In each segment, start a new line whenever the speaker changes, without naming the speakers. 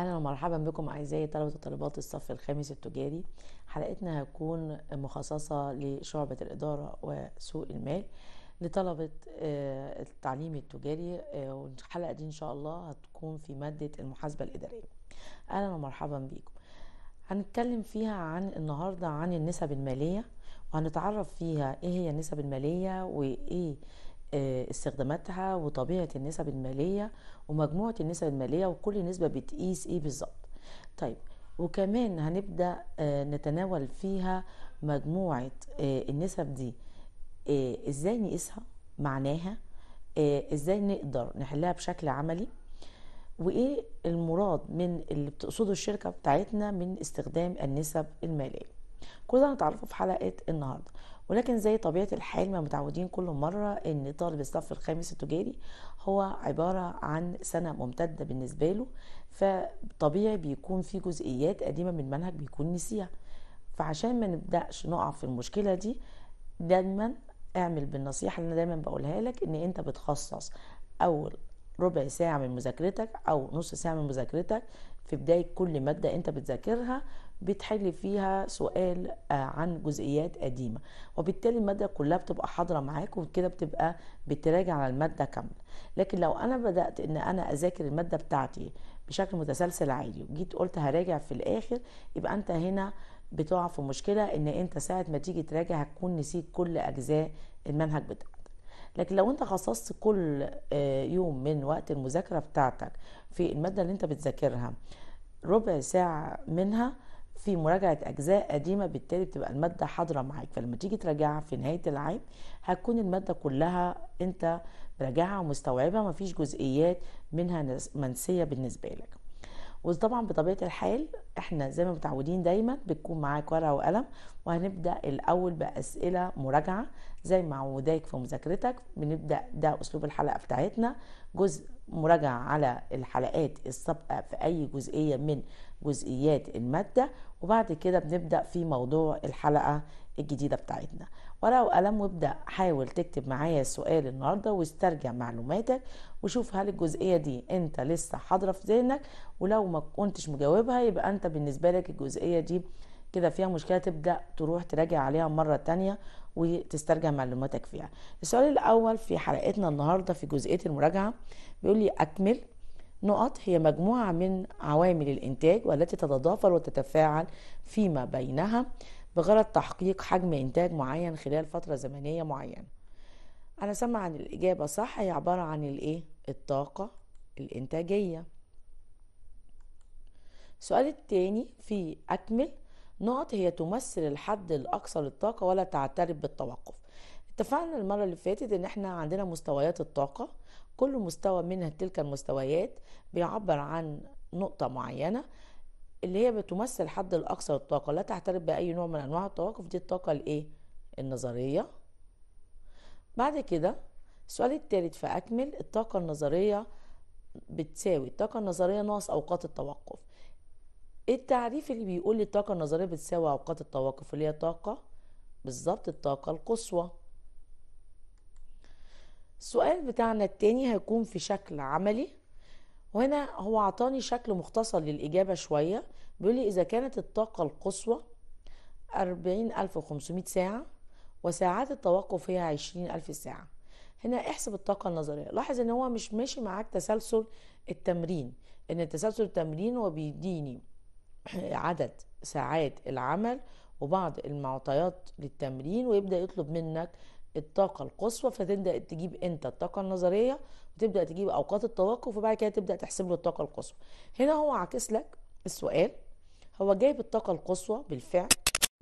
اهلا ومرحبا بكم اعزائي طلبه وطالبات الصف الخامس التجاري حلقتنا هتكون مخصصه لشعبه الاداره وسوق المال لطلبه آه، التعليم التجاري آه، والحلقه دي ان شاء الله هتكون في ماده المحاسبه الاداريه اهلا ومرحبا بكم هنتكلم فيها عن النهارده عن النسب الماليه وهنتعرف فيها ايه هي النسب الماليه وايه آه، استخداماتها وطبيعه النسب الماليه ومجموعه النسب الماليه وكل نسبه بتقيس ايه بالظبط طيب وكمان هنبدا آه، نتناول فيها مجموعه آه، النسب دي ازاي نقيسها معناها ازاي نقدر نحلها بشكل عملي وايه المراد من اللي بتقصده الشركه بتاعتنا من استخدام النسب الماليه كل ده هنتعرفه في حلقه النهارده ولكن زي طبيعة الحال ما متعودين كل مرة ان طالب الصف الخامس التجاري هو عبارة عن سنة ممتدة بالنسبة له فطبيعي بيكون في جزئيات قديمة من المنهج بيكون نسيها فعشان ما نبدأش نقع في المشكلة دي دايما اعمل بالنصيحة اللي انا دايما بقولها لك ان انت بتخصص اول ربع ساعة من مذاكرتك أو نص ساعة من مذاكرتك في بداية كل مادة أنت بتذاكرها بتحل فيها سؤال آه، عن جزئيات قديمة وبالتالي المادة كلها بتبقى حاضرة معاك وكده بتبقى بتراجع على المادة كاملة لكن لو أنا بدأت إن أنا أذاكر المادة بتاعتي بشكل متسلسل عادي وجيت قلت هراجع في الآخر يبقى أنت هنا بتقع في مشكلة إن أنت ساعة ما تيجي تراجع هتكون نسيت كل أجزاء المنهج بتاعك لكن لو انت خصصت كل آه، يوم من وقت المذاكره بتاعتك في الماده اللي انت بتذاكرها ربع ساعه منها في مراجعة أجزاء قديمة بالتالي بتبقى المادة حاضرة معاك فلما تيجي تراجعها في نهاية العام هتكون المادة كلها أنت راجعها ومستوعبها مفيش جزئيات منها منسية بالنسبة لك وطبعا بطبيعه الحال احنا زي ما متعودين دايما بتكون معاك ورقه وقلم وهنبدا الاول باسئله مراجعه زي ما عوداك في مذاكرتك بنبدا ده اسلوب الحلقه بتاعتنا جزء مراجعه على الحلقات السابقه في اي جزئيه من جزئيات الماده وبعد كده بنبدا في موضوع الحلقه الجديده بتاعتنا ورقه وقلم وابدا حاول تكتب معايا السؤال النهارده واسترجع معلوماتك وشوف هل الجزئيه دي انت لسه حاضره في ذهنك ولو ما كنتش مجاوبها يبقى انت بالنسبه لك الجزئيه دي كده فيها مشكله تبدا تروح تراجع عليها مره تانية وتسترجع معلوماتك فيها السؤال الاول في حلقتنا النهارده في جزئيه المراجعه بيقول لي اكمل نقط هي مجموعه من عوامل الانتاج والتي تتضافر وتتفاعل فيما بينها بغرض تحقيق حجم إنتاج معين خلال فترة زمنية معينة أنا سمع عن الإجابة صح هي عبارة عن الإيه؟ الطاقة الإنتاجية السؤال التاني في أكمل نقط هي تمثل الحد الأقصى للطاقة ولا تعترف بالتوقف اتفقنا المرة اللي فاتت إن إحنا عندنا مستويات الطاقة كل مستوى من تلك المستويات بيعبر عن نقطة معينة اللي هي بتمثل حد الأقصى للطاقة لا تعترف بأي نوع من أنواع التوقف دي الطاقة الإيه؟ النظرية بعد كده السؤال الثالث فأكمل الطاقة النظرية بتساوي الطاقة النظرية ناقص أوقات التوقف التعريف اللي بيقول لي الطاقة النظرية بتساوي أوقات التوقف اللي هي طاقة بالظبط الطاقة القصوى السؤال بتاعنا التاني هيكون في شكل عملي وهنا هو عطاني شكل مختصر للإجابة شوية بيقول لي إذا كانت الطاقة القصوى 40500 ساعة وساعات التوقف هي 20000 ساعة هنا احسب الطاقة النظرية لاحظ ان هو مش ماشي معاك تسلسل التمرين ان تسلسل التمرين هو بيديني عدد ساعات العمل وبعض المعطيات للتمرين ويبدأ يطلب منك الطاقة القصوى فتبدأ تجيب انت الطاقة النظرية وتبدأ تجيب اوقات التوقف وبعد كده تبدأ تحسب له الطاقة القصوى هنا هو عاكس لك السؤال هو جايب الطاقة القصوى بالفعل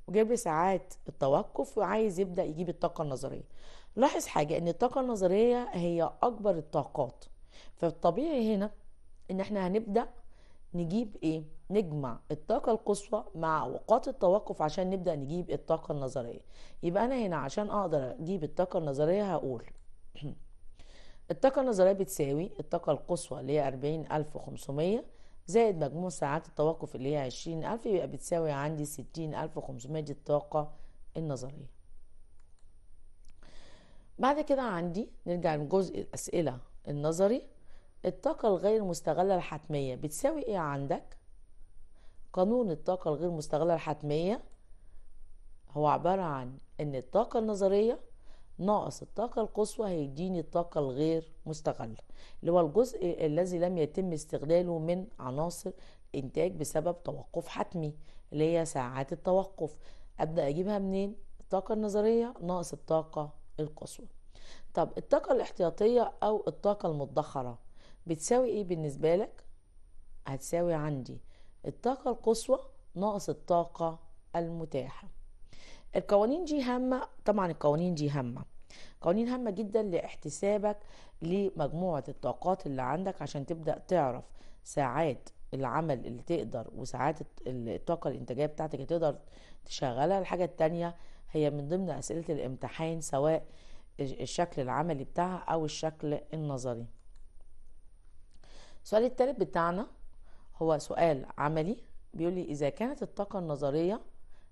وجايب لي ساعات التوقف وعايز يبدأ يجيب الطاقة النظرية لاحظ حاجة ان الطاقة النظرية هي اكبر الطاقات فالطبيعي هنا ان احنا هنبدأ نجيب ايه نجمع الطاقة القصوى مع اوقات التوقف عشان نبدأ نجيب الطاقة النظرية يبقى انا هنا عشان اقدر اجيب الطاقة النظرية هقول الطاقة النظرية بتساوي الطاقة القصوى اللي هي أربعين ألف وخمسمية زائد مجموع ساعات التوقف اللي هي عشرين ألف يبقى بتساوي عندي ستين ألف وخمسمية دي الطاقة النظرية بعد كده عندي نرجع لجزء الأسئلة النظري الطاقة الغير مستغلة الحتمية بتساوي ايه عندك؟ قانون الطاقة الغير مستغلة الحتمية هو عبارة عن ان الطاقة النظرية ناقص الطاقة القصوى هيديني الطاقة الغير مستغلة اللي هو الجزء الذي لم يتم استغلاله من عناصر انتاج بسبب توقف حتمي اللي هي ساعات التوقف أبدأ أجيبها منين؟ الطاقة النظرية ناقص الطاقة القصوى طب الطاقة الاحتياطية أو الطاقة المدخرة بتساوي ايه بالنسبة لك هتساوي عندي الطاقة القصوى ناقص الطاقة المتاحة القوانين دي هامة طبعا القوانين دي هامة قوانين هامة جدا لاحتسابك لمجموعة الطاقات اللي عندك عشان تبدأ تعرف ساعات العمل اللي تقدر وساعات الطاقة الإنتاجية بتاعتك تقدر تشغلها الحاجة التانية هي من ضمن أسئلة الامتحان سواء الشكل العملي بتاعها أو الشكل النظري السؤال الثالث بتاعنا هو سؤال عملي بيقول لي إذا كانت الطاقة النظرية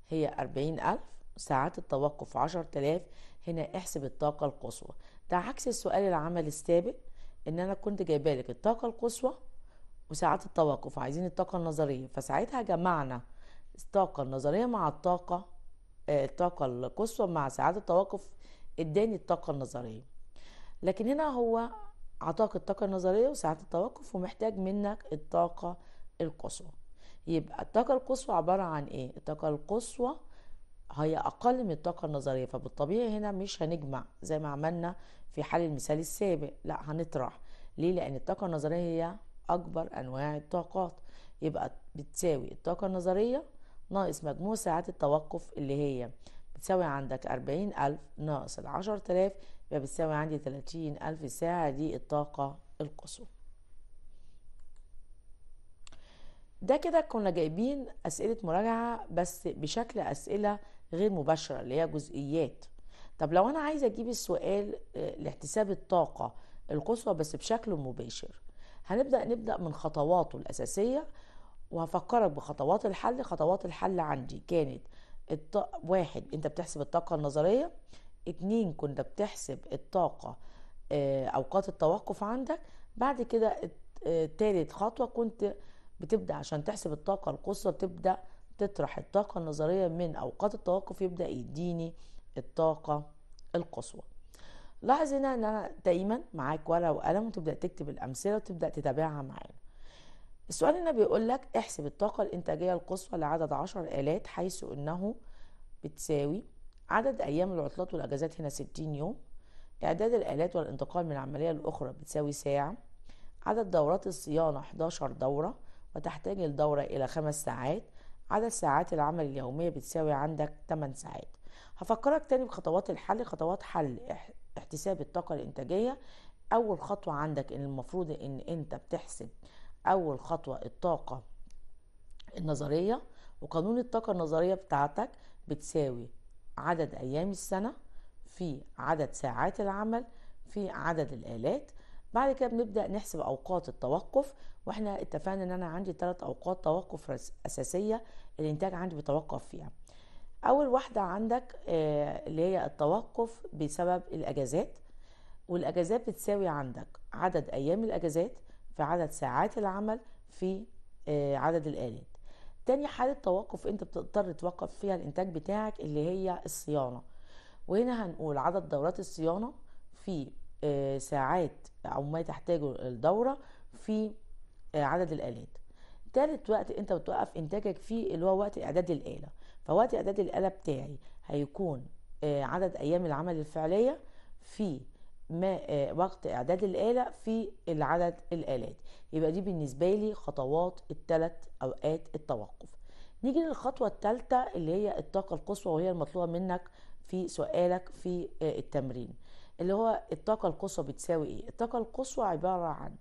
هي أربعين ألف ساعات التوقف عشرة آلاف هنا احسب الطاقة القصوى ده عكس السؤال العملي السابق إن أنا كنت لك الطاقة القصوى وساعات التوقف عايزين الطاقة النظرية فساعتها جمعنا الطاقة النظرية مع الطاقة آه، الطاقة القصوى مع ساعات التوقف اداني الطاقة النظرية لكن هنا هو اعطاك الطاقه النظريه وساعه التوقف ومحتاج منك الطاقه القصوى يبقى الطاقه القصوى عباره عن ايه الطاقه القصوى هي اقل من الطاقه النظريه فبالطبيعي هنا مش هنجمع زي ما عملنا في حل المثال السابق لا هنطرح ليه لان الطاقه النظريه هي اكبر انواع الطاقات يبقى بتساوي الطاقه النظريه ناقص مجموع ساعات التوقف اللي هي بتساوي عندك أربعين ألف ناقص العشر تلاف يبقى بتساوي عندي تلاتين ألف ساعة دي الطاقة القصوى ده كده كنا جايبين أسئلة مراجعة بس بشكل أسئلة غير مباشرة اللي هي جزئيات طب لو أنا عايزة أجيب السؤال آه، لاحتساب الطاقة القصوى بس بشكل مباشر هنبدأ نبدأ من خطواته الأساسية وهفكرك بخطوات الحل خطوات الحل عندي كانت الط... واحد انت بتحسب الطاقة النظرية اتنين كنت بتحسب الطاقة آه، أوقات التوقف عندك بعد كده آه، تالت خطوة كنت بتبدأ عشان تحسب الطاقة القصوى بتبدأ تطرح الطاقة النظرية من أوقات التوقف يبدأ يديني الطاقة القصوى لاحظ هنا ان انا دايما معاك ورقه وقلم وتبدا تكتب الامثله وتبدا تتابعها معايا السؤال هنا بيقول لك احسب الطاقه الانتاجيه القصوى لعدد 10 الات حيث انه بتساوي عدد أيام العطلات والأجازات هنا 60 يوم إعداد الآلات والانتقال من العملية الأخرى بتساوي ساعة عدد دورات الصيانة 11 دورة وتحتاج الدورة إلى 5 ساعات عدد ساعات العمل اليومية بتساوي عندك 8 ساعات هفكرك تاني بخطوات الحل خطوات حل احتساب الطاقة الإنتاجية أول خطوة عندك إن المفروض إن أنت بتحسب أول خطوة الطاقة النظرية وقانون الطاقة النظرية بتاعتك بتساوي عدد أيام السنة في عدد ساعات العمل في عدد الآلات بعد كده بنبدأ نحسب أوقات التوقف واحنا اتفقنا ان انا عندي ثلاث اوقات توقف اساسية الانتاج عندي بيتوقف فيها اول واحدة عندك آه، اللي هي التوقف بسبب الاجازات والاجازات بتساوي عندك عدد ايام الاجازات في عدد ساعات العمل في آه، عدد الالات تاني حالة توقف انت بتضطر توقف فيها الانتاج بتاعك اللي هي الصيانة وهنا هنقول عدد دورات الصيانة في آه، ساعات او ما تحتاجه الدورة في آه، عدد الالات تالت وقت انت بتوقف انتاجك فيه اللي هو وقت اعداد الاله فوقت اعداد الاله بتاعي هيكون آه، عدد ايام العمل الفعليه في ما آه، وقت اعداد الاله في العدد الالات يبقى دي بالنسبه لي خطوات الثلاث اوقات التوقف نيجي للخطوه الثالثه اللي هي الطاقه القصوى وهي المطلوبه منك في سؤالك في آه، التمرين اللي هو الطاقه القصوى بتساوي ايه الطاقه القصوى عباره عن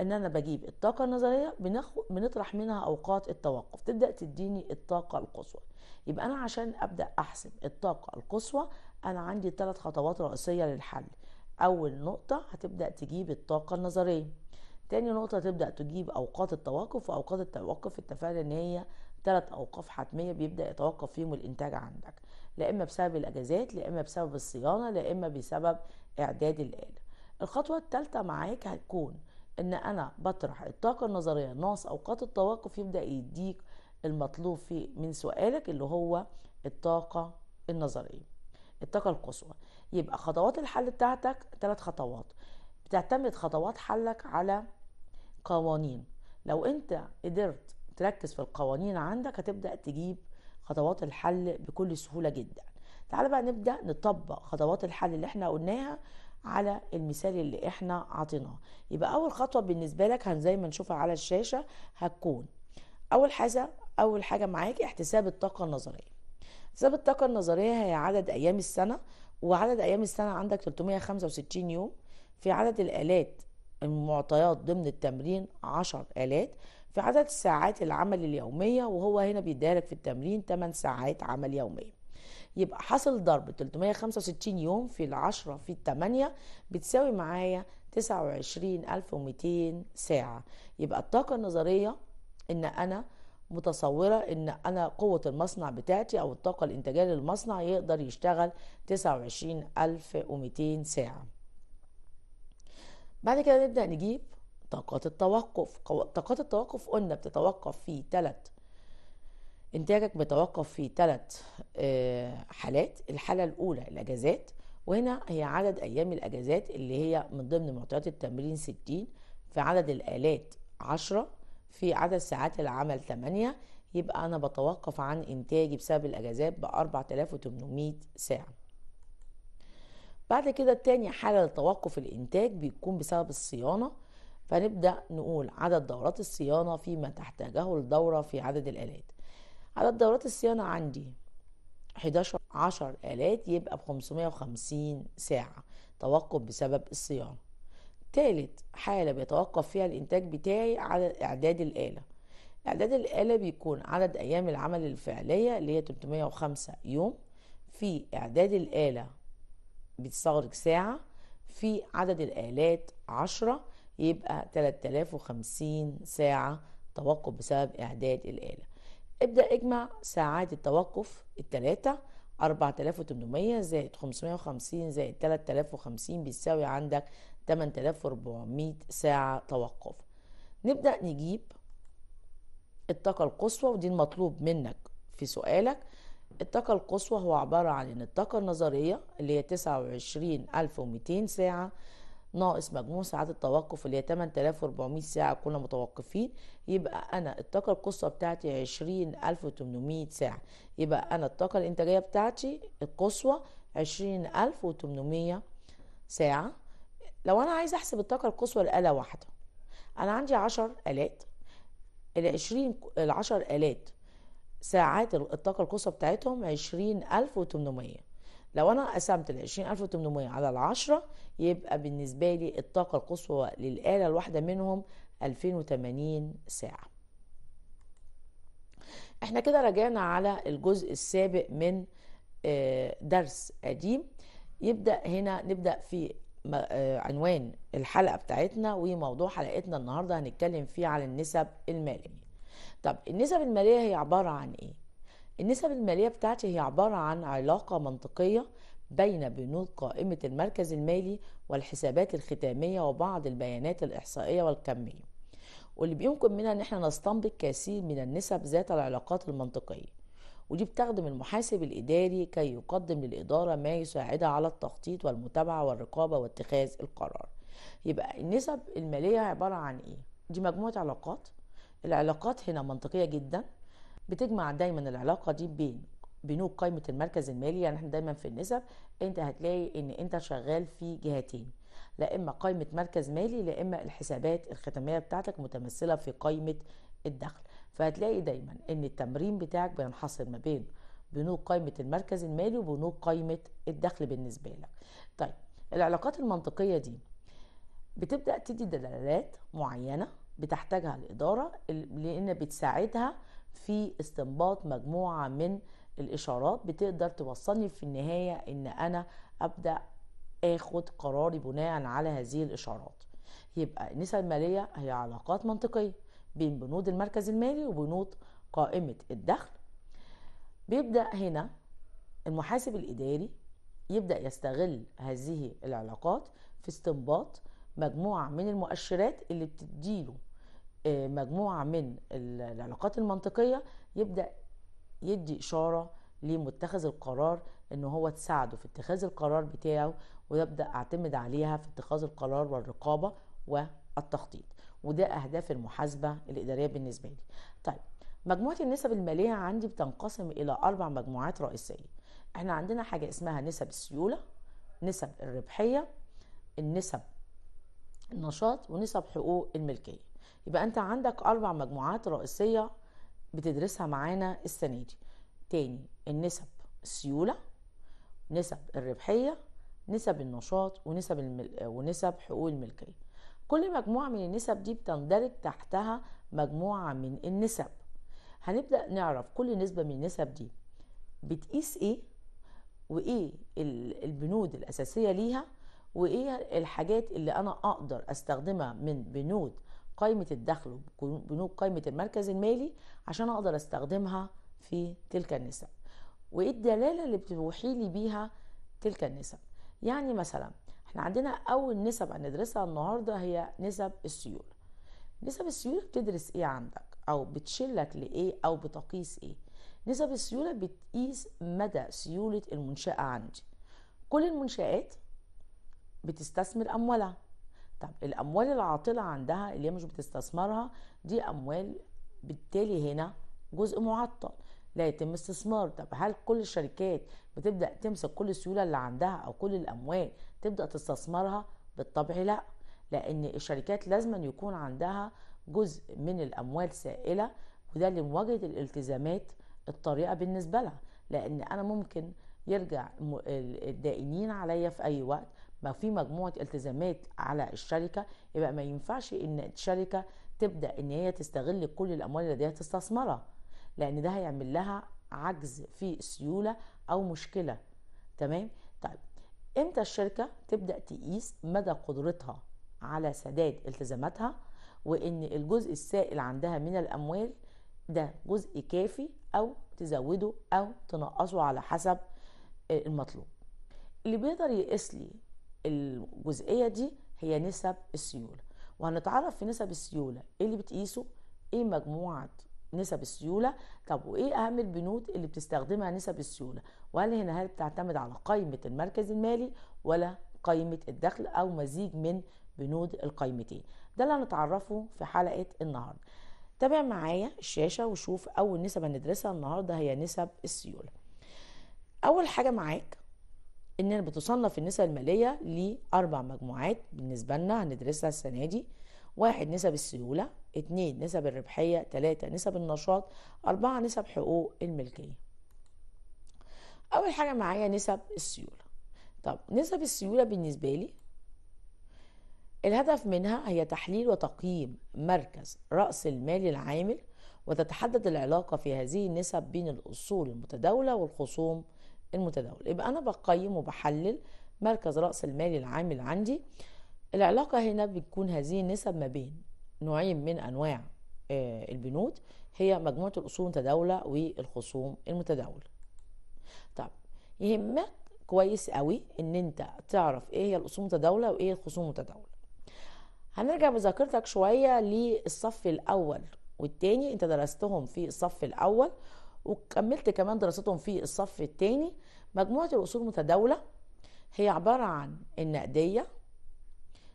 ان انا بجيب الطاقه النظريه بنخ... بنطرح منها اوقات التوقف تبدا تديني الطاقه القصوى يبقى انا عشان ابدا احسب الطاقه القصوى انا عندي ثلاث خطوات رئيسيه للحل اول نقطه هتبدا تجيب الطاقه النظريه تاني نقطه تبدا تجيب اوقات التوقف واوقات التوقف اتفقنا ان هي ثلاث اوقاف حتميه بيبدا يتوقف فيهم الانتاج عندك لا اما بسبب الاجازات لا اما بسبب الصيانه لا اما بسبب اعداد الاله الخطوه الثالثه معاك هتكون ان انا بطرح الطاقه النظريه ناقص اوقات التوقف يبدا يديك المطلوب في من سؤالك اللي هو الطاقه النظريه الطاقة القصوى يبقى خطوات الحل بتاعتك ثلاث خطوات بتعتمد خطوات حلك على قوانين لو انت قدرت تركز في القوانين عندك هتبدأ تجيب خطوات الحل بكل سهولة جدا تعال بقى نبدأ نطبق خطوات الحل اللي احنا قلناها على المثال اللي احنا عطيناه يبقى اول خطوة بالنسبة لك زي ما نشوفها على الشاشة هتكون اول حاجة اول حاجة معاك احتساب الطاقة النظرية حساب الطاقة النظرية هي عدد أيام السنة وعدد أيام السنة عندك 365 يوم في عدد الآلات المعطيات ضمن التمرين 10 آلات في عدد ساعات العمل اليومية وهو هنا بيدارك في التمرين 8 ساعات عمل يومية يبقى حاصل ضرب 365 يوم في العشرة في التمانية بتساوي معايا 29200 ساعة يبقى الطاقة النظرية إن أنا متصوره ان انا قوه المصنع بتاعتي او الطاقه الانتاجيه للمصنع يقدر يشتغل 29200 ساعه بعد كده نبدا نجيب طاقات التوقف طاقات التوقف قلنا بتتوقف في ثلاث انتاجك بتوقف في ثلاث آه، حالات الحاله الاولى الاجازات وهنا هي عدد ايام الاجازات اللي هي من ضمن معطيات التمرين 60 في عدد الالات 10 في عدد ساعات العمل 8 يبقى أنا بتوقف عن إنتاجي بسبب الأجازات ب 4800 ساعة بعد كده التاني حالة لتوقف الإنتاج بيكون بسبب الصيانة فنبدأ نقول عدد دورات الصيانة فيما تحتاجه الدورة في عدد الآلات عدد دورات الصيانة عندي 11 آلات يبقى ب 550 ساعة توقف بسبب الصيانة تالت حالة بيتوقف فيها الإنتاج بتاعي على إعداد الآلة إعداد الآلة بيكون عدد أيام العمل الفعلية اللي هي 305 يوم في إعداد الآلة بتستغرق ساعة في عدد الآلات عشرة يبقى 3050 ساعة توقف بسبب إعداد الآلة ابدأ اجمع ساعات التوقف التلاتة 4800 زائد 550 زائد 3050 بيساوي عندك 8400 ساعة توقف نبدأ نجيب الطاقة القصوى ودي المطلوب منك في سؤالك الطاقة القصوى هو عبارة عن ان الطاقة النظرية اللي هي 29200 ساعة ناقص مجموع ساعات التوقف اللي هي 8400 ساعة كنا متوقفين يبقى أنا الطاقة القصوى بتاعتي 20800 ساعة يبقى أنا الطاقة الإنتاجية بتاعتي القصوى 20800 ساعة لو انا عايز احسب الطاقه القصوى لآلة واحده انا عندي 10 آلات ال 20 ال 10 آلات ساعات الطاقه القصوى بتاعتهم 20800 لو انا قسمت ال 20800 على ال 10 يبقى بالنسبه لي الطاقه القصوى للآلة الواحده منهم 2080 ساعه احنا كده رجعنا على الجزء السابق من آه، درس قديم يبدا هنا نبدا في آه، عنوان الحلقه بتاعتنا وموضوع حلقتنا النهارده هنتكلم فيه على النسب الماليه طب النسب الماليه هي عباره عن ايه النسب الماليه بتاعتي هي عباره عن علاقه منطقيه بين بنود قائمه المركز المالي والحسابات الختاميه وبعض البيانات الاحصائيه والكميه واللي بيمكن منها ان احنا نستنبط كثير من النسب ذات العلاقات المنطقيه ودي بتخدم المحاسب الإداري كي يقدم للإدارة ما يساعدها على التخطيط والمتابعة والرقابة واتخاذ القرار يبقى النسب المالية عبارة عن إيه؟ دي مجموعة علاقات العلاقات هنا منطقية جدا بتجمع دايما العلاقة دي بين بنوك قائمة المركز المالي يعني احنا دايما في النسب انت هتلاقي ان انت شغال في جهتين لا اما قائمة مركز مالي لا اما الحسابات الختامية بتاعتك متمثلة في قائمة الدخل فهتلاقي دايما ان التمرين بتاعك بينحصر ما بين بنوك قائمة المركز المالي وبنوك قائمة الدخل بالنسبة لك طيب العلاقات المنطقية دي بتبدأ تدي دلالات معينة بتحتاجها الإدارة لأن بتساعدها في استنباط مجموعة من الإشارات بتقدر توصلني في النهاية إن أنا أبدأ آخد قراري بناء على هذه الإشارات يبقى النساء المالية هي علاقات منطقية بين بنود المركز المالي وبنود قائمة الدخل بيبدأ هنا المحاسب الإداري يبدأ يستغل هذه العلاقات في استنباط مجموعة من المؤشرات اللي بتديله آه، مجموعة من العلاقات المنطقية يبدأ يدي إشارة لمتخذ القرار ان هو تساعده في اتخاذ القرار بتاعه ويبدا اعتمد عليها في اتخاذ القرار والرقابه والتخطيط وده اهداف المحاسبه الاداريه بالنسبه لي طيب مجموعه النسب الماليه عندي بتنقسم الى اربع مجموعات رئيسيه احنا عندنا حاجه اسمها نسب السيوله نسب الربحيه النسب النشاط ونسب حقوق الملكيه يبقى انت عندك اربع مجموعات رئيسيه بتدرسها معانا السنه دي تاني النسب السيوله نسب الربحيه نسب النشاط ونسب الملك ونسب حقوق الملكيه كل مجموعة من النسب دي بتندرج تحتها مجموعة من النسب هنبدأ نعرف كل نسبة من النسب دي بتقيس ايه وايه البنود الأساسية ليها وايه الحاجات اللي انا اقدر استخدمها من بنود قائمة الدخل وبنود قائمة المركز المالي عشان اقدر استخدمها في تلك النسب وايه الدلالة اللي بتوحي لي بيها تلك النسب يعني مثلا احنا عندنا اول نسب هندرسها النهارده هي نسب السيوله نسب السيوله بتدرس ايه عندك او بتشلك لايه او بتقيس ايه نسب السيوله بتقيس مدى سيوله المنشاه عندي كل المنشآت بتستثمر أموالها طب الأموال العاطلة عندها اللي هي مش بتستثمرها دي أموال بالتالي هنا جزء معطل لا يتم استثمار طب هل كل الشركات بتبدا تمسك كل السيوله اللي عندها او كل الاموال تبدا تستثمرها بالطبع لا لان الشركات لازما يكون عندها جزء من الاموال سائله وده لمواجهه الالتزامات الطريقه بالنسبه لها لان انا ممكن يرجع الدائنين عليا في اي وقت ما في مجموعه التزامات على الشركه يبقى ما ينفعش ان الشركه تبدا ان هي تستغل كل الاموال اللي هي تستثمرها لان ده هيعمل لها عجز في سيوله او مشكله تمام طيب امتى الشركه تبدا تقيس مدى قدرتها على سداد التزاماتها وان الجزء السائل عندها من الاموال ده جزء كافي او تزوده او تنقصه على حسب المطلوب اللي بيقدر يقيس لي الجزئيه دي هي نسب السيوله وهنتعرف في نسب السيوله ايه اللي بتقيسه ايه مجموعه نسب السيوله طب وايه اهم البنود اللي بتستخدمها نسب السيوله وهل هنا هل بتعتمد على قائمه المركز المالي ولا قائمه الدخل او مزيج من بنود القائمتين ده اللي هنتعرفه في حلقه النهارده تابع معايا الشاشه وشوف اول نسب هندرسها النهارده هي نسب السيوله اول حاجه معاك ان بتصنف النسب الماليه لاربع مجموعات بالنسبه لنا هندرسها السنه دي واحد نسب السيوله اتنين نسب الربحية تلاتة نسب النشاط أربعة نسب حقوق الملكية أول حاجة معايا نسب السيولة طب نسب السيولة بالنسبة لي الهدف منها هي تحليل وتقييم مركز رأس المال العامل وتتحدد العلاقة في هذه النسب بين الأصول المتداولة والخصوم المتداولة يبقى أنا بقيم وبحلل مركز رأس المال العامل عندي العلاقة هنا بتكون هذه النسب ما بين نوعين من انواع آه، البنود هي مجموعه الاصول المتداوله والخصوم المتداوله طب يهمك كويس قوي ان انت تعرف ايه هي الاصول المتداوله وايه الخصوم المتداوله هنرجع بذاكرتك شويه للصف الاول والتاني انت درستهم في الصف الاول وكملت كمان دراستهم في الصف التاني مجموعه الاصول المتداوله هي عباره عن النقديه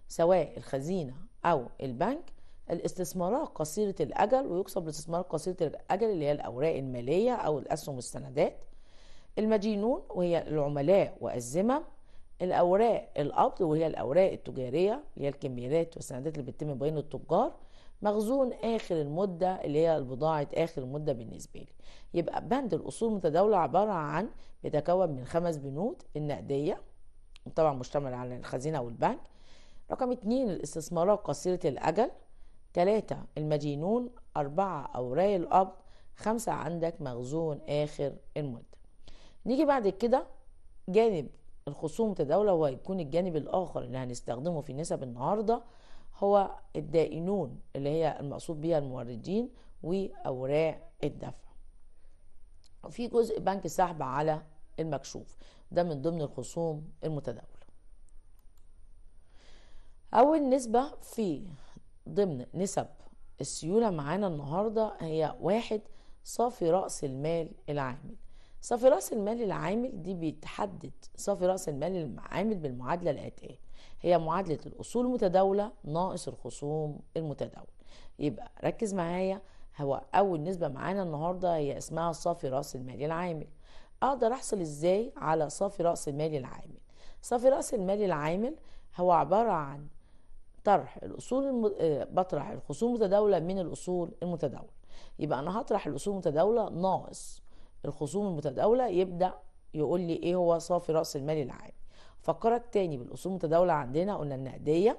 سواء الخزينه او البنك الاستثمارات قصيرة الأجل ويقصد بالاستثمارات قصيرة الأجل اللي هي الأوراق المالية أو الأسهم والسندات المدينون وهي العملاء وأزمة الأوراق القبض وهي الأوراق التجارية اللي هي الكميرات والسندات اللي بتتم بين التجار مخزون آخر المدة اللي هي البضاعة آخر المدة بالنسبة لي يبقى بند الأصول المتداولة عبارة عن بيتكون من خمس بنود النقدية طبعا مشتمل على الخزينة والبنك رقم اتنين الاستثمارات قصيرة الأجل تلاتة المدينون أربعة أوراق الأب خمسة عندك مخزون آخر المدة نيجي بعد كده جانب الخصوم متداولة وهيكون الجانب الآخر اللي هنستخدمه في نسب النهاردة هو الدائنون اللي هي المقصود بيها الموردين وأوراق الدفع وفي جزء بنك سحب على المكشوف ده من ضمن الخصوم المتداولة أول نسبة في ضمن نسب السيولة معانا النهاردة هي واحد صافي رأس المال العامل صافي رأس المال العامل دي بيتحدد صافي رأس المال العامل بالمعادلة الآتية هي معادلة الأصول المتداولة ناقص الخصوم المتداول يبقى ركز معايا هو أول نسبة معانا النهاردة هي اسمها صافي رأس المال العامل أقدر أحصل إزاي على صافي رأس المال العامل صافي رأس المال العامل هو عبارة عن طرح الاصول الم... آه، بطرح الخصوم المتداوله من الاصول المتداوله يبقى انا هطرح الاصول المتداوله ناقص الخصوم المتداوله يبدا يقول لي ايه هو صافي راس المال العام فكرك تاني بالاصول المتداوله عندنا قلنا النقديه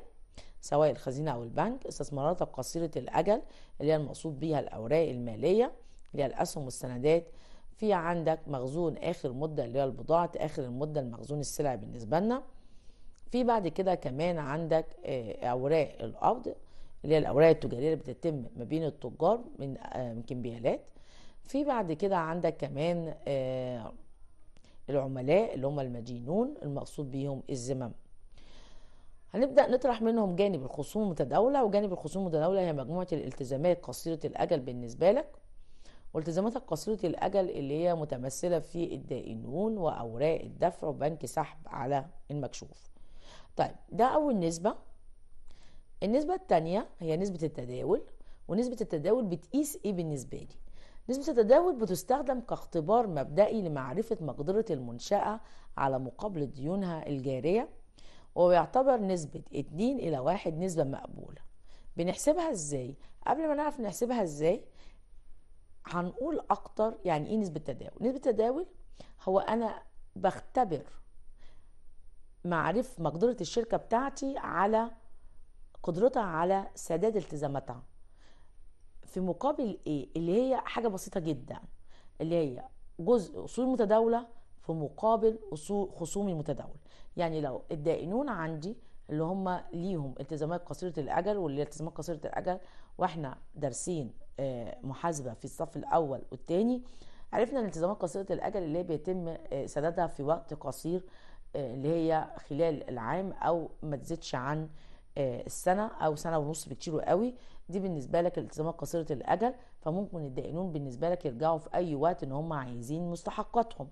سواء الخزينه او البنك استثمارات قصيره الاجل اللي هي المقصود بيها الاوراق الماليه اللي هي الاسهم والسندات في عندك مخزون اخر مده اللي هي البضاعه اخر المده المخزون السلع بالنسبه لنا في بعد كده كمان عندك آه، اوراق القبض اللي هي الاوراق التجاريه اللي بتتم ما بين التجار من آه، كمبيالات في بعد كده عندك كمان آه، العملاء اللي هم المدينون المقصود بيهم الزمام هنبدأ نطرح منهم جانب الخصوم المتداولة وجانب الخصوم المتداولة هي مجموعة الالتزامات قصيرة الأجل بالنسبة لك والتزاماتك قصيرة الأجل اللي هي متمثلة في الدائنون وأوراق الدفع وبنك سحب على المكشوف طيب ده أول نسبة النسبة الثانية هي نسبة التداول ونسبة التداول بتقيس إيه بالنسبة لي؟ نسبة التداول بتستخدم كاختبار مبدئي لمعرفة مقدرة المنشأة على مقابلة ديونها الجارية ويعتبر نسبة 2 إلى 1 نسبة مقبولة بنحسبها إزاي؟ قبل ما نعرف نحسبها إزاي هنقول أكتر يعني إيه نسبة التداول نسبة التداول هو أنا بختبر معرفة مقدرة الشركة بتاعتي على قدرتها على سداد التزاماتها في مقابل ايه اللي هي حاجة بسيطة جدا اللي هي جزء أصول متداولة في مقابل أصول خصومي متداول يعني لو الدائنون عندي اللي هم ليهم التزامات قصيرة الأجل واللي التزامات قصيرة الأجل واحنا دارسين آه، محاسبة في الصف الأول والتاني عرفنا الالتزامات قصيرة الأجل اللي بيتم آه، سدادها في وقت قصير آه، اللي هي خلال العام او ما تزيدش عن آه، السنه او سنه ونص بكتير قوي دي بالنسبه لك الالتزامات قصيره الاجل فممكن الدائنون بالنسبه لك يرجعوا في اي وقت ان هم عايزين مستحقاتهم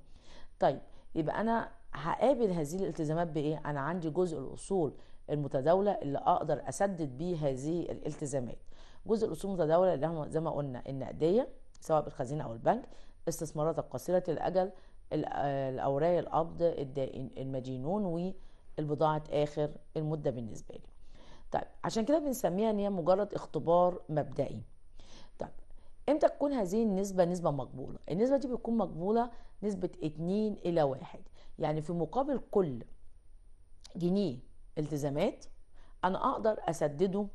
طيب يبقى انا هقابل هذه الالتزامات بايه انا عندي جزء الاصول المتداوله اللي اقدر اسدد بيه هذه الالتزامات جزء الاصول المتداوله اللي هم زي ما قلنا النقديه سواء بالخزينه او البنك استثمارات قصيره الاجل آه، الأوراق القبض الدائن المدينون والبضاعة آخر المدة بالنسبة لي طيب عشان كده بنسميها ان هي مجرد اختبار مبدئي طيب امتى تكون هذه النسبة نسبة مقبولة النسبة دي بتكون مقبولة نسبة 2 الى 1 يعني في مقابل كل جنيه التزامات انا اقدر اسدده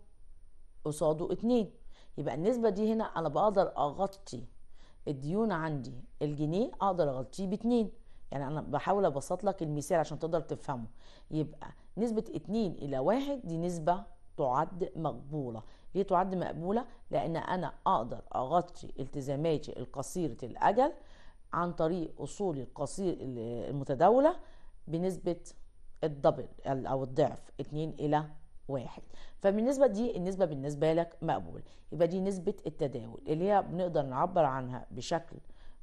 قصاده 2 يبقى النسبة دي هنا انا بقدر اغطي الديون عندي الجنيه اقدر اغطيه باتنين يعني انا بحاول ابسط لك المثال عشان تقدر تفهمه يبقى نسبه 2 الى 1 دي نسبه تعد مقبوله ليه تعد مقبوله لان انا اقدر اغطي التزاماتي القصيره الاجل عن طريق اصولي القصير المتداوله بنسبه الدبل او الضعف 2 الى واحد فبالنسبة دي النسبة بالنسبة لك مقبول يبقى دي نسبة التداول اللي هي بنقدر نعبر عنها بشكل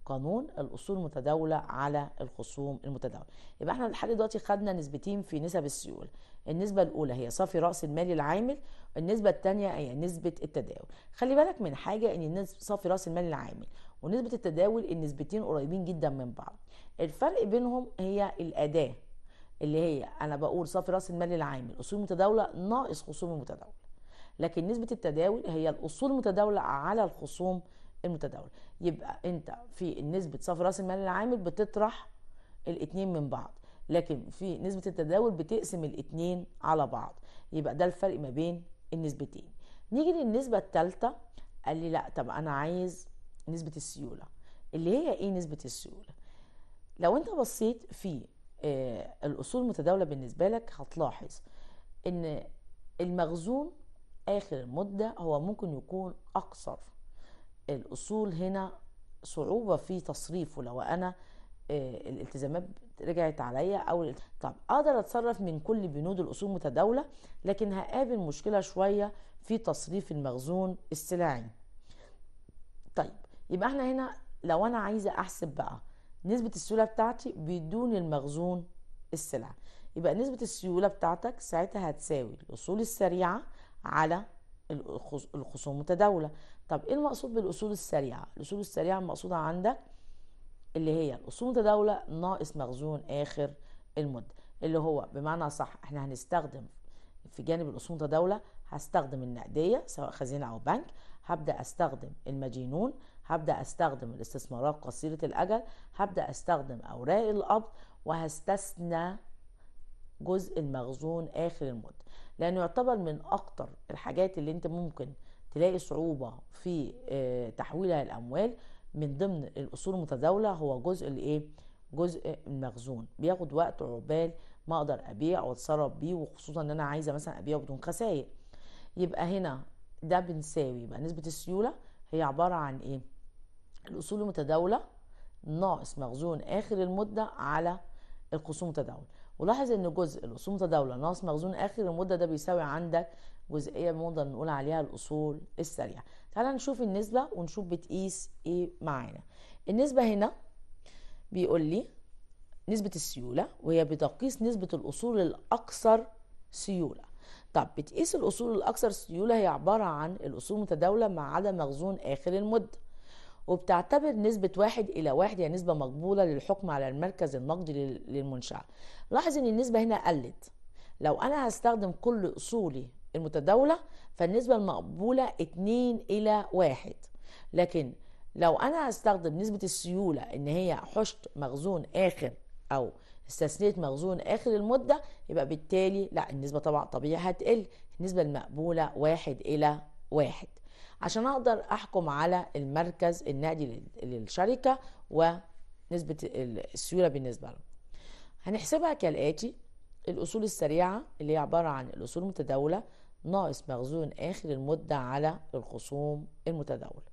قانون الاصول المتداوله على الخصوم المتداوله يبقى احنا لحد دلوقتي خدنا نسبتين في نسب السيوله النسبه الاولى هي صافي راس المال العامل النسبه الثانيه هي نسبه التداول خلي بالك من حاجه ان صافي راس المال العامل ونسبه التداول النسبتين قريبين جدا من بعض الفرق بينهم هي الاداه اللي هي انا بقول صافي راس المال العامل اصول متداوله ناقص خصوم متداوله لكن نسبه التداول هي الاصول المتداوله على الخصوم المتداوله يبقى انت في نسبه صافي راس المال العامل بتطرح الاثنين من بعض لكن في نسبه التداول بتقسم الاثنين على بعض يبقى ده الفرق ما بين النسبتين نيجي للنسبه الثالثه قال لي لا طب انا عايز نسبه السيوله اللي هي ايه نسبه السيوله لو انت بصيت في آه، الاصول المتداوله بالنسبه لك هتلاحظ ان المخزون اخر المده هو ممكن يكون اقصر الاصول هنا صعوبه في تصريفه لو انا آه، الالتزامات رجعت عليا او طب اقدر اتصرف من كل بنود الاصول متداوله لكن هقابل مشكله شويه في تصريف المخزون السلعي طيب يبقى احنا هنا لو انا عايزه احسب بقى نسبة السيولة بتاعتي بدون المخزون السلع يبقى نسبة السيولة بتاعتك ساعتها هتساوي الأصول السريعة على الخصوم المتداولة طب ايه المقصود بالأصول السريعة الأصول السريعة المقصودة عندك اللي هي الأصول المتداولة ناقص مخزون آخر المدة اللي هو بمعنى صح احنا هنستخدم في جانب الأصول المتداولة هستخدم النقدية سواء خزينة أو بنك هبدأ أستخدم المدينون هبدأ أستخدم الاستثمارات قصيرة الأجل هبدأ أستخدم أوراق القبض وهستثنى جزء المخزون آخر المدة لأنه يعتبر من أكتر الحاجات اللي أنت ممكن تلاقي صعوبة في آه، تحويلها الأموال من ضمن الأصول المتداولة هو جزء الإيه؟ جزء المخزون بياخد وقت عقبال ما أقدر أبيع وأتصرف بيه وخصوصا إن أنا عايزة مثلا أبيعه بدون خسائر يبقى هنا ده بنساوي يبقى نسبة السيولة هي عبارة عن ايه الأصول المتداولة ناقص مخزون آخر المدة على القصوم المتداول ولاحظ ان جزء الاصول المتداوله ناقص مخزون اخر المده ده بيساوي عندك جزئيه بنقدر نقول عليها الاصول السريعه تعال نشوف النسبه ونشوف بتقيس ايه e معانا النسبه هنا بيقول لي نسبه السيوله وهي بتقيس نسبه الاصول الاكثر سيوله طب بتقيس الأصول الأكثر سيولة هي عبارة عن الأصول المتداولة مع عدا مخزون آخر المدة وبتعتبر نسبة واحد إلى واحد هي نسبة مقبولة للحكم على المركز النقدي للمنشأة لاحظ إن النسبة هنا قلت لو أنا هستخدم كل أصولي المتداولة فالنسبة المقبولة 2 إلى 1 لكن لو أنا هستخدم نسبة السيولة إن هي حشد مخزون آخر أو استثنيت مخزون اخر المده يبقى بالتالي لا النسبه طبعا طبيعي هتقل النسبه المقبوله واحد الى واحد عشان اقدر احكم على المركز النقدي للشركه ونسبه السيوله بالنسبه له هنحسبها كالاتي الاصول السريعه اللي هي عباره عن الاصول المتداوله ناقص مخزون اخر المده على الخصوم المتداوله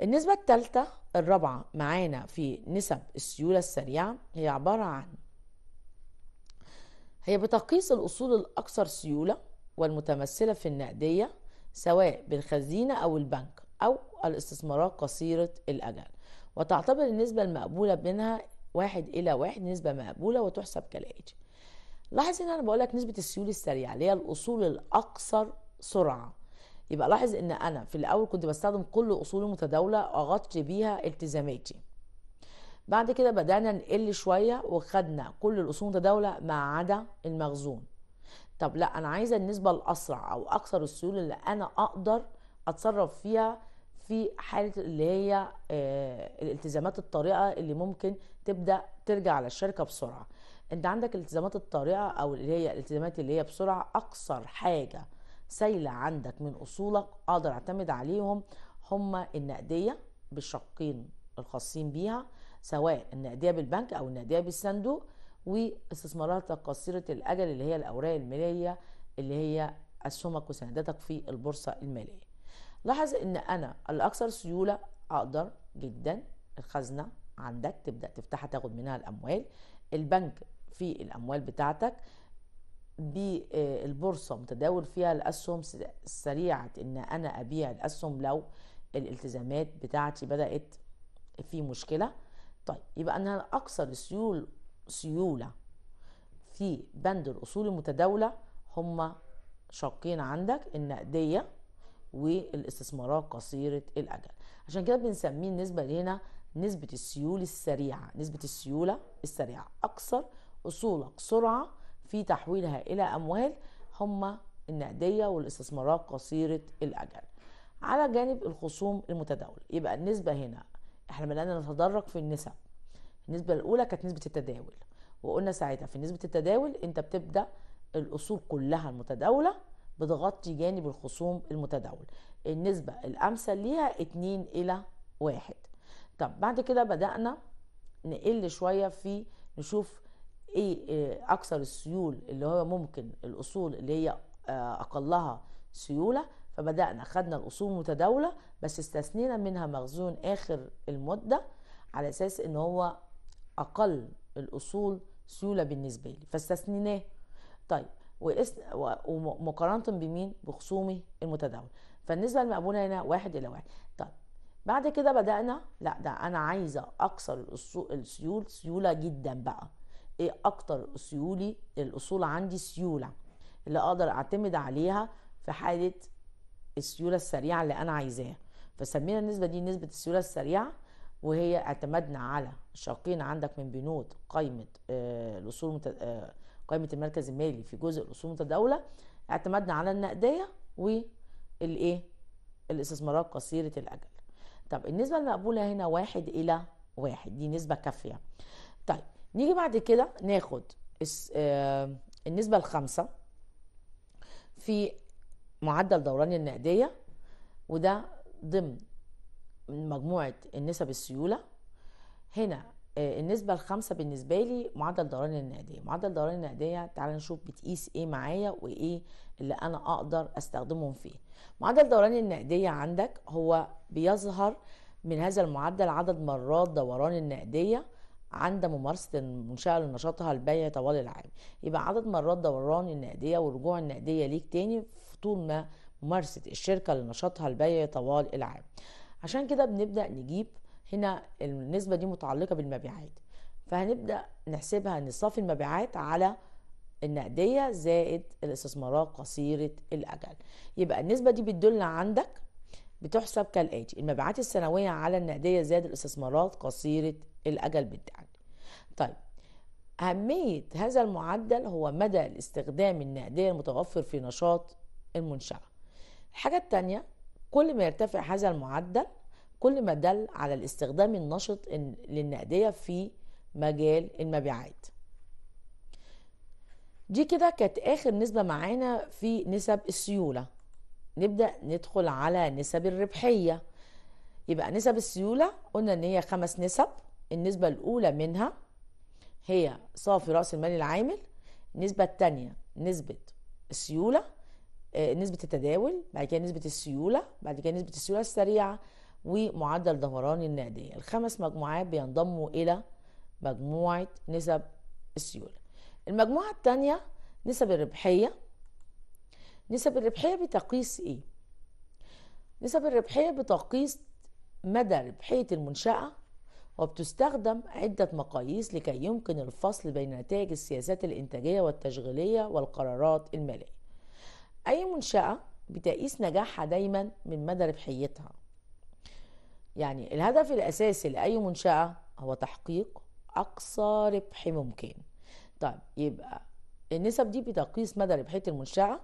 النسبة الثالثة الرابعة معانا في نسب السيولة السريعة هي عبارة عن هي بتقيس الأصول الأكثر سيولة والمتمثلة في النقدية سواء بالخزينة أو البنك أو الاستثمارات قصيرة الأجل وتعتبر النسبة المقبولة منها واحد إلى واحد نسبة مقبولة وتحسب كالآتي لاحظ هنا أنا بقولك نسبة السيولة السريعة اللي هي الأصول الأكثر سرعة يبقى لاحظ ان انا في الاول كنت بستخدم كل اصول متداوله اغطي بيها التزاماتي بعد كده بدانا نقل شويه وخدنا كل الاصول المتداوله ما عدا المخزون طب لا انا عايزه النسبه الاسرع او اكثر السيوله اللي انا اقدر اتصرف فيها في حاله اللي هي آه، الالتزامات الطارئه اللي ممكن تبدا ترجع على الشركه بسرعه انت عندك الالتزامات الطارئه او اللي هي الالتزامات اللي هي بسرعه اكثر حاجه سايله عندك من اصولك اقدر اعتمد عليهم هما النقديه بالشقين الخاصين بيها سواء النقديه بالبنك او النقديه بالصندوق واستثماراتك قصيره الاجل اللي هي الاوراق الماليه اللي هي اسهمك وسنداتك في البورصه الماليه لاحظ ان انا الاكثر سيوله اقدر جدا الخزنه عندك تبدا تفتحها تاخد منها الاموال البنك في الاموال بتاعتك بالبورصة متداول فيها الأسهم سريعة إن أنا أبيع الأسهم لو الالتزامات بتاعتي بدأت في مشكلة طيب يبقى أنا أكثر سيول سيولة في بند الأصول المتداولة هما شقين عندك النقدية والاستثمارات قصيرة الأجل عشان كده بنسميه النسبة اللي هنا نسبة السيول السريعة نسبة السيولة السريعة أكثر أصولك سرعة في تحويلها إلى أموال هم النقدية والاستثمارات قصيرة الأجل على جانب الخصوم المتداولة يبقى النسبة هنا احنا بدأنا نتدرج في النسب النسبة الأولى كانت نسبة التداول وقلنا ساعتها في نسبة التداول انت بتبدأ الأصول كلها المتداولة بتغطي جانب الخصوم المتداول النسبة الأمثل ليها 2 إلى 1 طب بعد كده بدأنا نقل شوية في نشوف ايه آه، اكثر السيول اللي هو ممكن الاصول اللي هي آه، اقلها سيوله فبدانا خدنا الاصول متداوله بس استثنينا منها مخزون اخر المده على اساس ان هو اقل الاصول سيوله بالنسبه لي فاستثنيناه طيب ومقارنه بمين بخصومي المتداول فالنسبه المقبوله هنا واحد الى واحد طيب بعد كده بدانا لا ده انا عايزه اكثر السيول سيوله جدا بقى ايه اكتر سيولي الاصول عندي سيوله اللي اقدر اعتمد عليها في حاله السيوله السريعه اللي انا عايزاها فسمينا النسبه دي نسبه السيوله السريعه وهي اعتمدنا على شقين عندك من بنود قائمه آه الاصول مت... آه قائمه المركز المالي في جزء الاصول المتداوله اعتمدنا على النقديه والايه الاستثمارات قصيره الاجل طب النسبه المقبوله هنا واحد الى واحد دي نسبه كافيه طيب نيجي بعد كده ناخد النسبة الخامسة في معدل دوران النقدية وده ضمن مجموعة النسب السيولة هنا آه، النسبة الخامسة بالنسبة لي معدل دوران النقدية معدل دوران النقدية تعال نشوف بتقيس ايه معايا وايه اللي انا اقدر استخدمهم فيه معدل دوران النقدية عندك هو بيظهر من هذا المعدل عدد مرات دوران النقدية عند ممارسة المنشأة لنشاطها البيع طوال العام يبقى عدد مرات دوران النقدية ورجوع النقدية ليك تاني طول ما ممارسة الشركة لنشاطها البيع طوال العام عشان كده بنبدأ نجيب هنا النسبة دي متعلقة بالمبيعات فهنبدأ نحسبها ان صافي المبيعات على النقدية زائد الاستثمارات قصيرة الأجل يبقى النسبة دي بتدل عندك بتحسب كالآتي المبيعات السنوية على النقدية زائد الاستثمارات قصيرة الأجل بتاعك طيب أهمية هذا المعدل هو مدى الاستخدام النقدية المتوفر في نشاط المنشأة الحاجة الثانية كل ما يرتفع هذا المعدل كل ما دل على الاستخدام النشط للنقدية في مجال المبيعات دي كده كانت آخر نسبة معانا في نسب السيولة نبدأ ندخل على نسب الربحية يبقى نسب السيولة قلنا إن هي خمس نسب النسبة الأولى منها هي صافي رأس المال العامل النسبة الثانية نسبة السيولة آه، نسبة التداول بعد كده نسبة السيولة بعد كده نسبة السيولة السريعة ومعدل دوران النقدية الخمس مجموعات بينضموا إلى مجموعة نسب السيولة المجموعة الثانية نسب الربحية نسب الربحية بتقيس إيه؟ نسب الربحية بتقيس مدى ربحية المنشأة وبتستخدم عدة مقاييس لكي يمكن الفصل بين نتائج السياسات الإنتاجية والتشغيلية والقرارات المالية أي منشأة بتقيس نجاحها دايما من مدى ربحيتها يعني الهدف الأساسي لأي منشأة هو تحقيق أقصى ربح ممكن طيب يبقى النسب دي بتقيس مدى ربحية المنشأة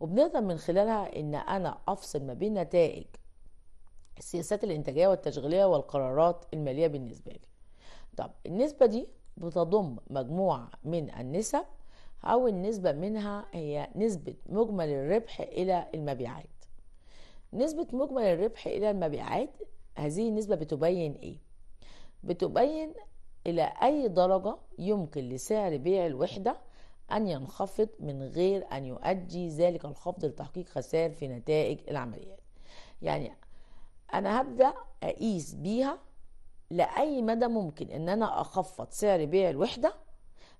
وبنقدر من خلالها إن أنا أفصل ما بين نتائج السياسات الانتاجيه والتشغيليه والقرارات الماليه بالنسبه لي طب النسبه دي بتضم مجموعه من النسب او النسبه منها هي نسبه مجمل الربح الى المبيعات نسبه مجمل الربح الى المبيعات هذه النسبه بتبين ايه بتبين الى اي درجه يمكن لسعر بيع الوحده ان ينخفض من غير ان يؤدي ذلك الخفض لتحقيق خسائر في نتائج العمليات يعني انا هبدا اقيس بيها لاي مدى ممكن ان انا اخفض سعر بيع الوحده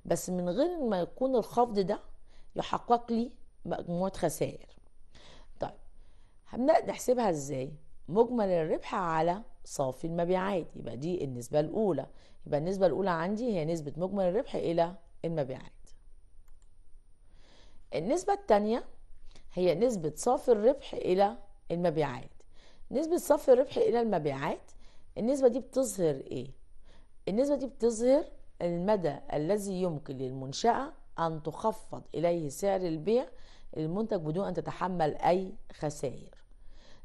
بس من غير ما يكون الخفض ده يحقق لي مجموعه خسائر طيب هنبدا نحسبها ازاي مجمل الربح على صافي المبيعات يبقى دي النسبه الاولى يبقى النسبه الاولى عندي هي نسبه مجمل الربح الى المبيعات النسبه الثانيه هي نسبه صافي الربح الى المبيعات نسبة صافي الربح إلى المبيعات النسبة دي بتظهر إيه؟ النسبة دي بتظهر المدى الذي يمكن للمنشأة أن تخفض إليه سعر البيع المنتج بدون أن تتحمل أي خسائر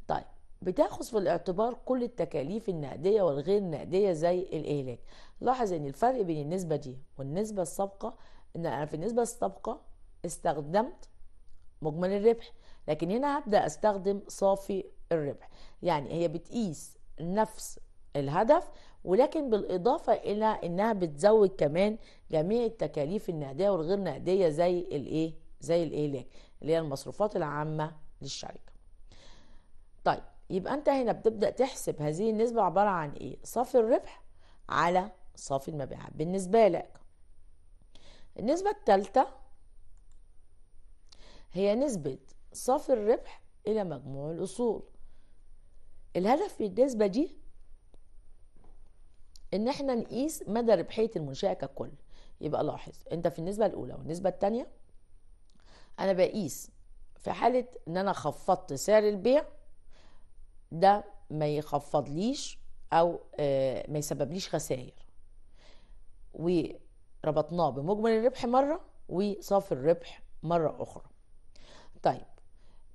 طيب بتاخذ في الاعتبار كل التكاليف النقدية والغير نقدية زي الإهلاك لاحظ أن الفرق بين النسبة دي والنسبة السابقة أن أنا في النسبة السابقة استخدمت مجمل الربح لكن هنا هبدأ استخدم صافي الربح يعني هي بتقيس نفس الهدف ولكن بالإضافة إلى إنها بتزود كمان جميع التكاليف النقدية والغير نقدية زي الإيه؟ زي الإيلاك اللي هي المصروفات العامة للشركة. طيب يبقى أنت هنا بتبدأ تحسب هذه النسبة عبارة عن إيه؟ صافي الربح على صافي المبيعات بالنسبة لك. النسبة الثالثة هي نسبة صافي الربح إلى مجموع الأصول الهدف في النسبة دي إن إحنا نقيس مدى ربحية المنشأة ككل يبقى لاحظ أنت في النسبة الأولى والنسبة الثانية أنا بقيس في حالة إن أنا خفضت سعر البيع ده ما يخفضليش أو آه، ما يسببليش خسائر وربطناه بمجمل الربح مرة وصافي الربح مرة أخرى طيب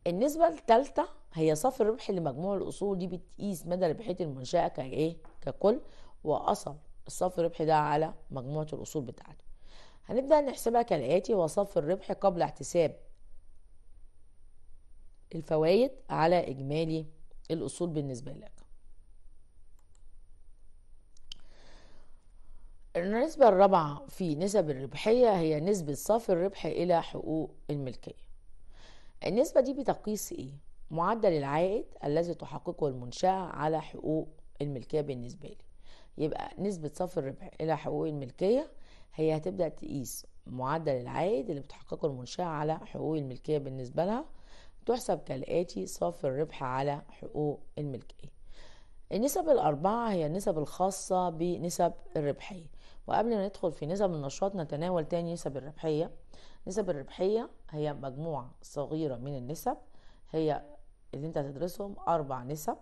النسبة الثالثة هي صافي الربح لمجموع الأصول دي بتقيس مدى ربحية المنشأة كإيه ككل وأصل صافي الربح ده على مجموعة الأصول بتاعته هنبدأ نحسبها كالآتي هو صافي الربح قبل احتساب الفوائد على إجمالي الأصول بالنسبة لك النسبة الرابعة في نسب الربحية هي نسبة صافي الربح إلى حقوق الملكية النسبة دي بتقيس ايه؟ معدل العائد الذي تحققه المنشأة على حقوق الملكية بالنسبة لي يبقى نسبة صافي الربح إلى حقوق الملكية هي هتبدأ تقيس معدل العائد اللي بتحققه المنشأة على حقوق الملكية بالنسبة لها تحسب كالآتي صافي الربح على حقوق الملكية النسب الأربعة هي النسب الخاصة بنسب الربحية وقبل ما ندخل في نسب النشاط نتناول تاني نسب الربحية نسب الربحية هي مجموعة صغيرة من النسب هي اللي انت هتدرسهم أربع نسب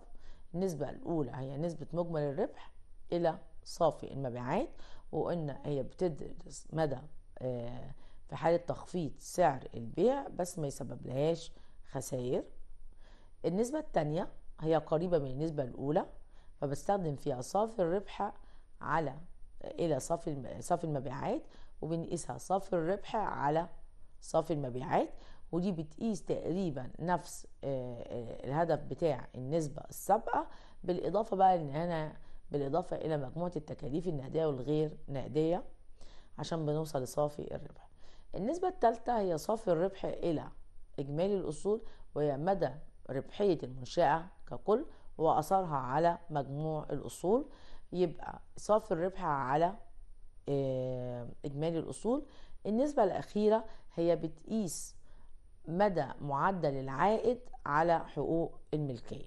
النسبة الأولى هي نسبة مجمل الربح إلى صافي المبيعات وقلنا هي بتدرس مدى آه، في حالة تخفيض سعر البيع بس ما يسبب لهاش خسائر النسبة التانية هي قريبة من النسبة الأولى فبستخدم فيها صافي الربح على إلى صافي صافي المبيعات وبنقيسها صافي الربح على صافي المبيعات ودي بتقيس تقريبا نفس آه، آه، الهدف بتاع النسبة السابقة بالإضافة بقى إن أنا بالإضافة إلى مجموعة التكاليف النقدية والغير نقدية عشان بنوصل لصافي الربح النسبة الثالثة هي صافي الربح إلى إجمالي الأصول وهي مدى ربحية المنشأة ككل وأثرها على مجموع الأصول يبقى صافي الربح على آه، إجمالي الأصول النسبة الأخيرة هي بتقيس مدى معدل العائد على حقوق الملكية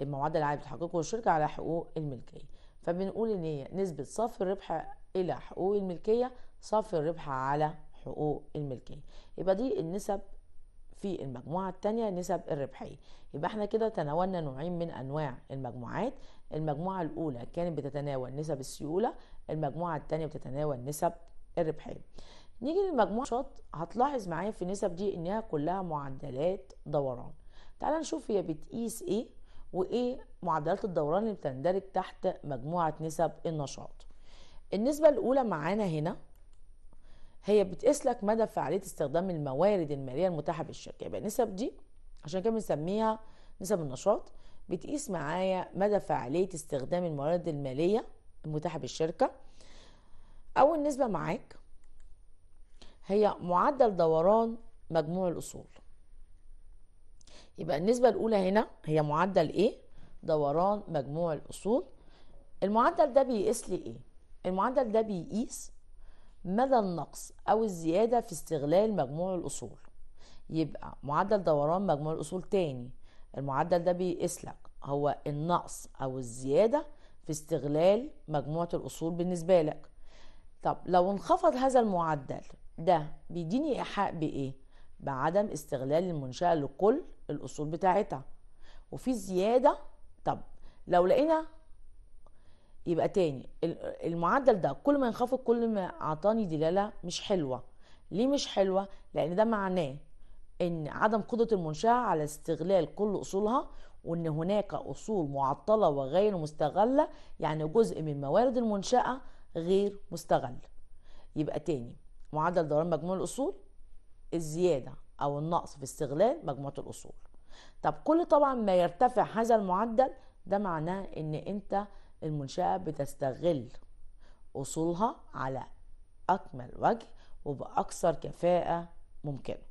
المعدل العائد بتحققه الشركة على حقوق الملكية فبنقول إن هي نسبة صافي الربح إلى حقوق الملكية صافي الربح على حقوق الملكية يبقى دي النسب في المجموعة التانية نسب الربحية يبقى احنا كده تناولنا نوعين من أنواع المجموعات المجموعة الأولى كانت بتتناول نسب السيولة المجموعة التانية بتتناول نسب الربحية نيجي للمجموعة شط هتلاحظ معايا في النسب دي انها كلها معدلات دوران تعال نشوف هي بتقيس ايه وايه معدلات الدوران اللي بتندرج تحت مجموعة نسب النشاط النسبة الاولى معانا هنا هي بتقيس لك مدى فعالية استخدام الموارد المالية المتاحة بالشركة يبقى النسب دي عشان كده بنسميها نسب النشاط بتقيس معايا مدى فعالية استخدام الموارد المالية المتاحة بالشركة أول نسبة معاك هي معدل دوران مجموع الأصول يبقى النسبة الأولى هنا هي معدل إيه؟ دوران مجموع الأصول المعدل ده بيقيس لي إيه؟ المعدل ده بيقيس مدى النقص أو الزيادة في استغلال مجموع الأصول يبقى معدل دوران مجموع الأصول تاني المعدل ده بيقيس لك هو النقص أو الزيادة في استغلال مجموعة الأصول بالنسبة لك طب لو انخفض هذا المعدل ده بيديني ايحاء بايه بعدم استغلال المنشاه لكل الاصول بتاعتها وفي زياده طب لو لقينا يبقى تاني المعدل ده كل ما ينخفض كل ما اعطاني دلاله مش حلوه ليه مش حلوه لان ده معناه ان عدم قدره المنشاه على استغلال كل اصولها وان هناك اصول معطله وغير مستغله يعني جزء من موارد المنشاه غير مستغل يبقى تاني معدل دوران مجموع الاصول الزياده او النقص في استغلال مجموعه الاصول طب كل طبعا ما يرتفع هذا المعدل ده معناه ان انت المنشاه بتستغل اصولها على اكمل وجه وباكثر كفاءه ممكنه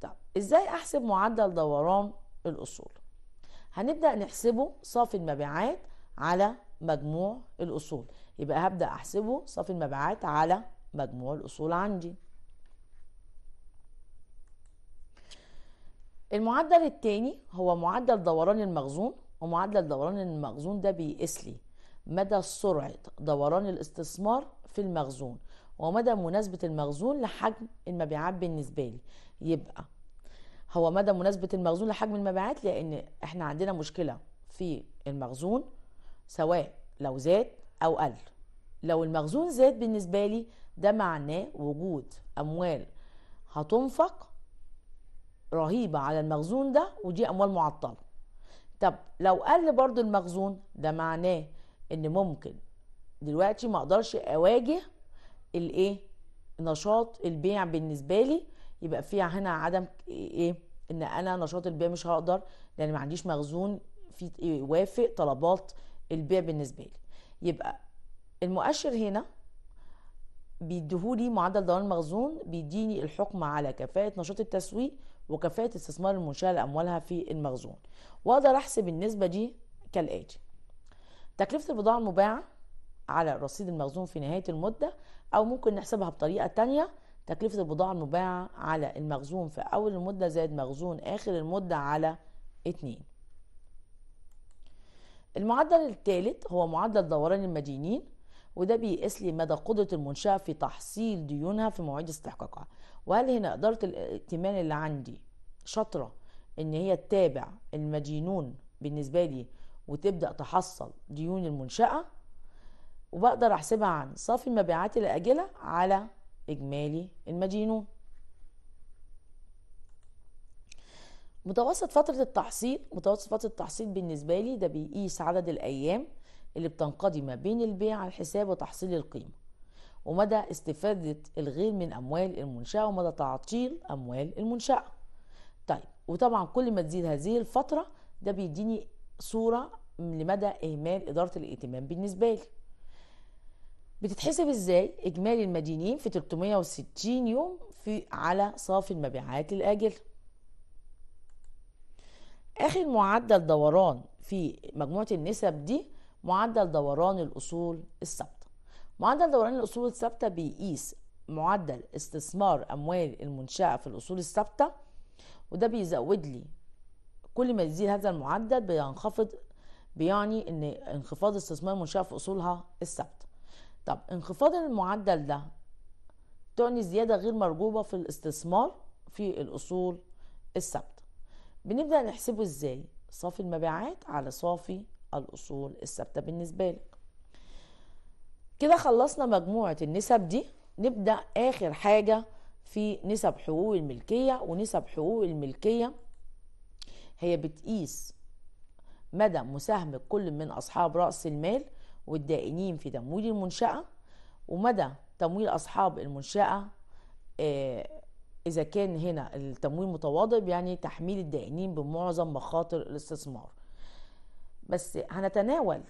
طب ازاي احسب معدل دوران الاصول هنبدا نحسبه صافي المبيعات على مجموع الاصول يبقى هبدا احسبه صافي المبيعات على مجموع الأصول عندي المعدل الثاني هو معدل دوران المخزون ومعدل دوران المخزون ده بيقيس لي مدى سرعة دوران الاستثمار في المخزون ومدى مناسبة المخزون لحجم المبيعات بالنسبة لي يبقى هو مدى مناسبة المخزون لحجم المبيعات لأن احنا عندنا مشكلة في المخزون سواء لو زاد أو قل لو المخزون زاد بالنسبة لي ده معناه وجود أموال هتنفق رهيبة على المخزون ده ودي أموال معطلة طب لو قل برضو المخزون ده معناه ان ممكن دلوقتي ما اقدرش اواجه الايه نشاط البيع بالنسبه لي يبقى فيها هنا عدم ايه ان انا نشاط البيع مش هقدر لان ما عنديش مخزون في يوافق إيه؟ طلبات البيع بالنسبه لي يبقى المؤشر هنا بيديهولي معدل ضمان المخزون بيديني الحكم على كفاءة نشاط التسويق وكفاءة استثمار المنشأة لأموالها في المخزون وأقدر أحسب النسبة دي كالآتي تكلفة البضاعة المباعة على رصيد المخزون في نهاية المدة أو ممكن نحسبها بطريقة تانية تكلفة البضاعة المباعة على المخزون في أول المدة زائد مخزون آخر المدة على اتنين المعدل الثالث هو معدل دوران المدينين وده بيقيس لي مدى قدره المنشاه في تحصيل ديونها في مواعيد استحقاقها وهل هنا اداره الائتمان اللي عندي شاطره ان هي تتابع المدينون بالنسبه لي وتبدا تحصل ديون المنشاه وبقدر احسبها عن صافي المبيعات الاجله على اجمالي المدينون متوسط فترة التحصيل متوسط فترة التحصيل بالنسبة لي ده بيقيس عدد الأيام اللي بتنقضي ما بين البيع على الحساب وتحصيل القيمة ومدى استفادة الغير من أموال المنشأة ومدى تعطيل أموال المنشأة طيب وطبعا كل ما تزيد هذه الفترة ده بيديني صورة لمدى إهمال إدارة الائتمان بالنسبة لي بتتحسب ازاي اجمالي المدينين في 360 يوم في على صافي المبيعات الاجل اخر معدل دوران في مجموعه النسب دي معدل دوران الأصول الثابتة معدل دوران الأصول الثابتة بيقيس معدل استثمار أموال المنشأة في الأصول الثابتة وده بيزود لي كل ما يزيد هذا المعدل بينخفض بيعني ان انخفاض استثمار المنشأة في أصولها الثابتة طب انخفاض المعدل ده تعني زيادة غير مرغوبة في الاستثمار في الأصول الثابتة بنبدأ نحسبه ازاي صافي المبيعات على صافي الأصول الثابتة بالنسبة لك كده خلصنا مجموعة النسب دي نبدأ آخر حاجة في نسب حقوق الملكية ونسب حقوق الملكية هي بتقيس مدى مساهمة كل من أصحاب رأس المال والدائنين في تمويل المنشأة ومدى تمويل أصحاب المنشأة آه، إذا كان هنا التمويل متواضع يعني تحميل الدائنين بمعظم مخاطر الاستثمار بس هنتناول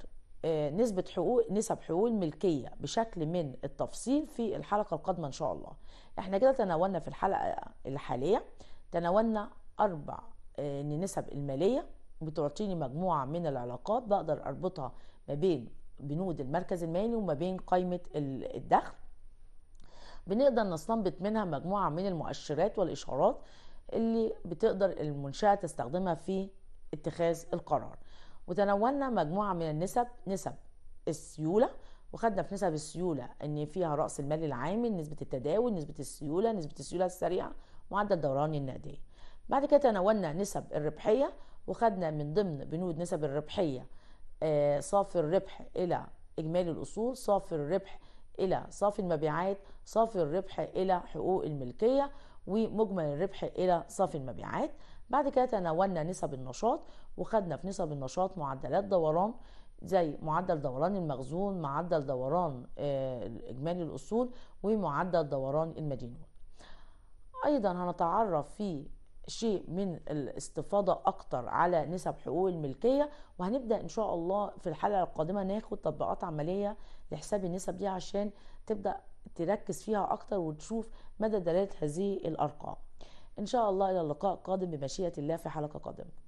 آه، نسبة حقوق نسب حقوق الملكية بشكل من التفصيل في الحلقة القادمة إن شاء الله احنا كده تناولنا في الحلقة الحالية تناولنا أربع آه، نسب المالية بتعطيني مجموعة من العلاقات بقدر أربطها ما بين بنود المركز المالي وما بين قائمة الدخل بنقدر نستنبط منها مجموعة من المؤشرات والإشارات اللي بتقدر المنشأة تستخدمها في اتخاذ القرار وتناولنا مجموعة من النسب نسب السيولة وخدنا في نسب السيولة ان فيها رأس المال العامل نسبة التداول نسبة السيولة نسبة السيولة السريعة معدل دوران النقدية بعد كده تناولنا نسب الربحية وخدنا من ضمن بنود نسب الربحية آه، صافي الربح إلى إجمالي الأصول صافي الربح إلى صافي المبيعات صافي الربح إلى حقوق الملكية ومجمل الربح إلى صافي المبيعات بعد كده تناولنا نسب النشاط وخدنا في نسب النشاط معدلات دوران زي معدل دوران المخزون معدل دوران آه، اجمالي الاصول ومعدل دوران المدينون ايضا هنتعرف في شيء من الاستفاضة أكتر على نسب حقوق الملكية وهنبدأ إن شاء الله في الحلقة القادمة ناخد تطبيقات عملية لحساب النسب دي عشان تبدأ تركز فيها أكتر وتشوف مدى دلالة هذه الأرقام إن شاء الله إلى اللقاء القادم بمشيئة الله في حلقة قادمة